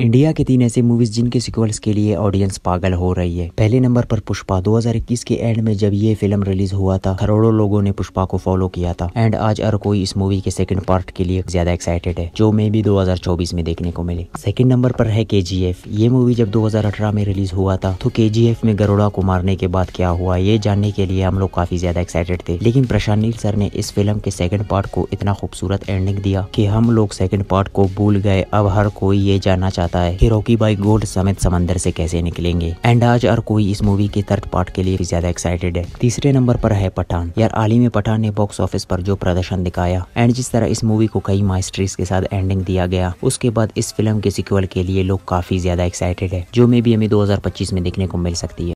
India के तीन ऐसे मूवीज जिनके सिक्वल्स के लिए ऑडियंस पागल हो रही है पहले नंबर पर पुष्पा 2021 के एंड में जब ये फिल्म रिलीज हुआ था करोड़ों लोगों ने पुष्पा को फॉलो किया था एंड आज हर कोई इस मूवी के सेकंड पार्ट के लिए ज्यादा एक्साइटेड है जो मे भी 2024 में देखने को मिले सेकंड नंबर पर है के ये मूवी जब दो में रिलीज हुआ था तो के में गरुड़ा को मारने के बाद क्या हुआ ये जानने के लिए हम लोग काफी ज्यादा एक्साइटेड थे लेकिन प्रशांत नील सर ने इस फिल्म के सेकंड पार्ट को इतना खूबसूरत एंडिंग दिया की हम लोग सेकंड पार्ट को भूल गए अब हर कोई ये जानना चाहता जाता है कि बाई गोल्ड समेत समंदर से कैसे निकलेंगे एंड आज और कोई इस मूवी के थर्ड पार्ट के लिए भी ज्यादा एक्साइटेड है तीसरे नंबर पर है पठान यार आलिम पठान ने बॉक्स ऑफिस पर जो प्रदर्शन दिखाया एंड जिस तरह इस मूवी को कई माइस्ट्रीज के साथ एंडिंग दिया गया उसके बाद इस फिल्म के सिक्वल के लिए लोग काफी ज्यादा एक्साइटेड है जो मे भी हमें दो में देखने को मिल सकती है